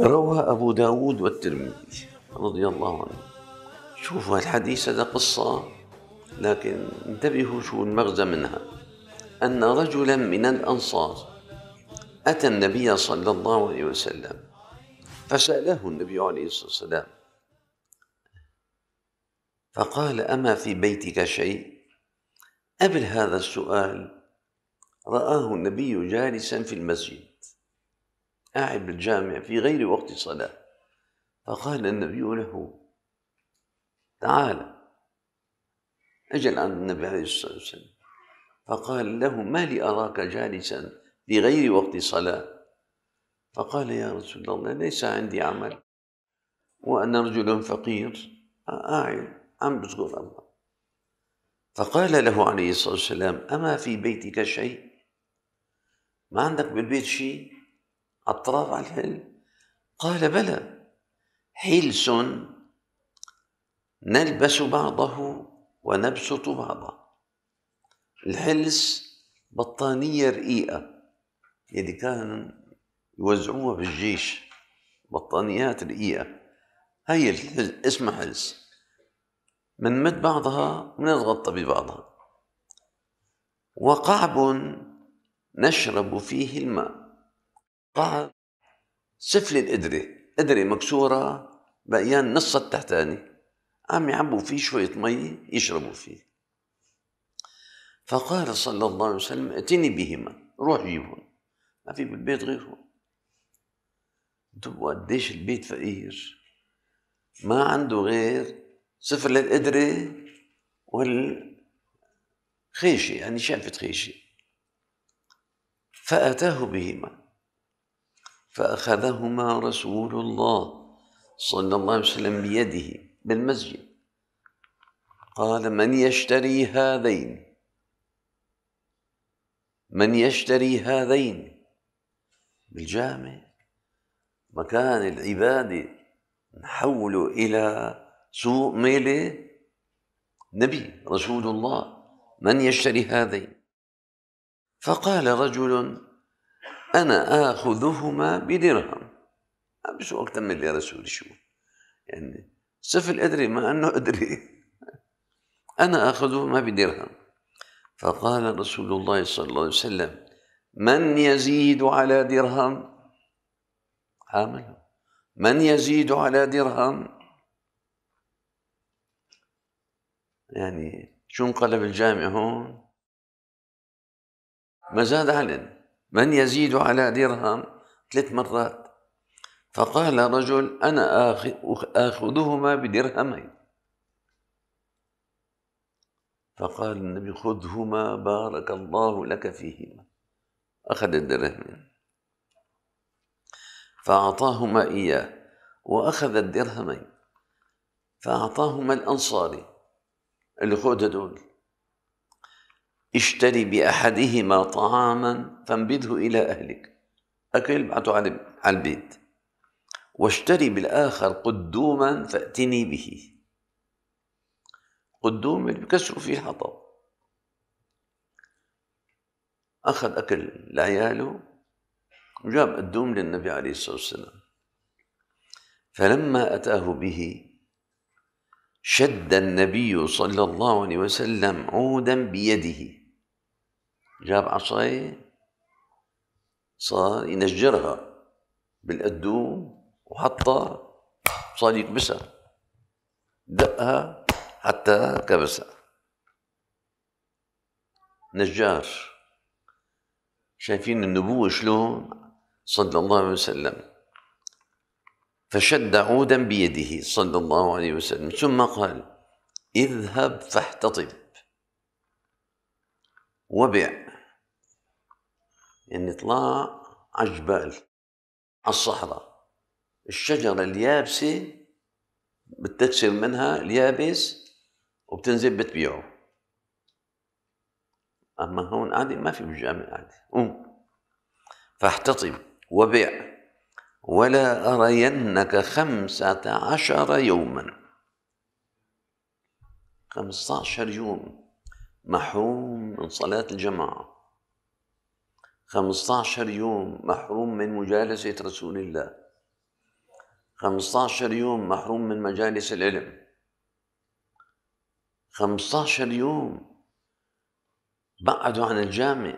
روى أبو داود والترمذي رضي الله عنه شوفوا الحديث هذا قصة لكن انتبهوا شو المغزى منها أن رجلا من الأنصار أتى النبي صلى الله عليه وسلم فسأله النبي عليه الصلاة والسلام فقال أما في بيتك شيء قبل هذا السؤال رآه النبي جالسا في المسجد قاعد بالجامع في غير وقت الصلاة فقال النبي له تعال أجل عند النبي عليه الصلاة والسلام فقال له ما لي أراك جالسا في غير وقت الصلاة فقال يا رسول الله ليس عندي عمل وأنا رجل فقير قاعد عم بذكر الله فقال له عليه الصلاة والسلام أما في بيتك شيء ما عندك بالبيت شيء أطراف على الحل قال بلى حلس نلبس بعضه ونبسط بعضه الحلس بطانية رقيقة يلي يعني كانوا يوزعوها في الجيش بطانيات رقيقة هي اسمها حلس بنمد بعضها ونتغطى ببعضها وقعب نشرب فيه الماء قال سفلي القدرة قدرة مكسورة بقيان نص التحتاني عم يعبوا فيه شوية مي يشربوا فيه فقال صلى الله عليه وسلم اتني بهما روح جيبهم ما في بالبيت غيرهم انتم قديش البيت فقير ما عنده غير سفر للقدرة والخيشة يعني شافت خيشة فأتاه بهما فأخذهما رسول الله صلى الله عليه وسلم بيده بالمسجد قال من يشتري هذين من يشتري هذين بالجامع مكان العبادة نحوله إلى سوق ميلة نبي رسول الله من يشتري هذين فقال رجل أنا آخذهما بدرهم شو أكتمل يا رسول شو يعني سفل أدري ما أنه أدري أنا آخذهما بدرهم فقال رسول الله صلى الله عليه وسلم من يزيد على درهم عامل من يزيد على درهم يعني شو انقلب الجامع هون ما زاد علن من يزيد على درهم ثلاث مرات فقال رجل أنا آخذهما بدرهمين فقال النبي خذهما بارك الله لك فيهما أخذ الدرهمين فأعطاهما إياه وأخذ الدرهمين فأعطاهما الأنصاري اللي خذ هدول اشتري بأحدهما طعاما فانبذه إلى أهلك أكل بعته على البيت واشتري بالآخر قدوما فأتني به قدوم اللي بكسروا فيه حطب أخذ أكل لعياله وجاب قدوم للنبي عليه الصلاة والسلام فلما أتاه به شد النبي صلى الله عليه وسلم عودا بيده جاب عصاية صار ينجرها بالقدوم وحطها صار يكبسها دقها حتى كبسها نجار شايفين النبوة شلون صلى الله عليه وسلم فشد عودا بيده صلى الله عليه وسلم ثم قال اذهب فاحتطب وبع يعني اطلع على الجبال على الصحراء الشجرة اليابسة بتكسر منها اليابس وبتنزل بتبيعه أما هون عادي ما في بالجامع عادي قوم فاحتطب وبع ولا أرينك خمسة عشر يوما خمسة عشر يوم محروم من صلاة الجماعة خمسة عشر يوم محروم من مجالسة رسول الله خمسة عشر يوم محروم من مجالس العلم خمسة عشر يوم بعدوا عن الجامع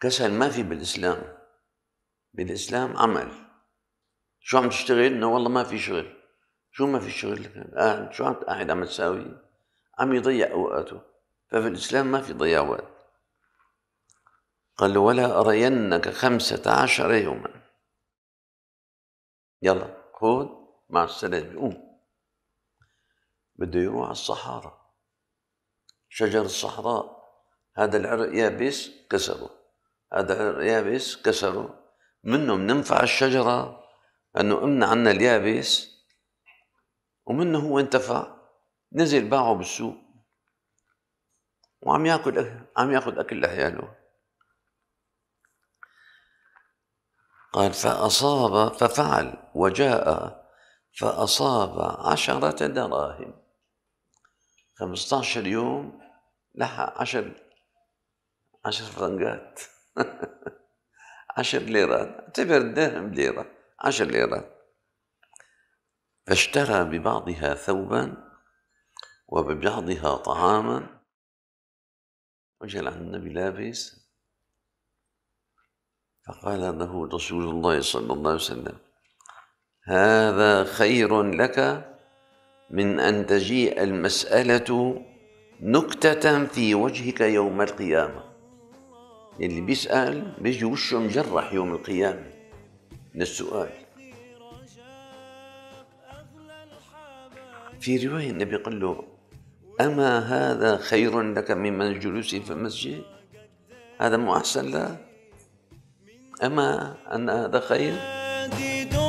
كسل ما في بالإسلام بالاسلام عمل شو عم تشتغل؟ انه والله ما في شغل شو ما في شغل قاعد شو عم قاعد عم تساوي؟ عم يضيع اوقاته ففي الاسلام ما في ضياع وقت قال له ولا أرينك خمسة عشر يوما يلا خذ مع السلامة قوم بده يروح على الصحارى شجر الصحراء هذا العرق يابس كسره هذا العرق يابس كسره منه مننفع الشجرة أنه أمنا عنا اليابس ومنه هو انتفع نزل باعه بالسوق وعم ياكل عم ياخذ اكل لحياله قال فأصاب ففعل وجاء فأصاب عشرة دراهم خمسة عشر يوم لحق عشر عشر فرنجات عشر ليرات اعتبر الدرهم ليرة عشر ليرات فاشترى ببعضها ثوبا وببعضها طعاما وجل عن النبي لابس فقال له رسول الله صلى الله عليه وسلم هذا خير لك من أن تجيء المسألة نكتة في وجهك يوم القيامة اللي بيسأل بيجي وشه مجرح يوم القيامة من السؤال في رواية النبي قال له أما هذا خير لك مما الجلوس في المسجد هذا مو أحسن لك أما أن هذا خير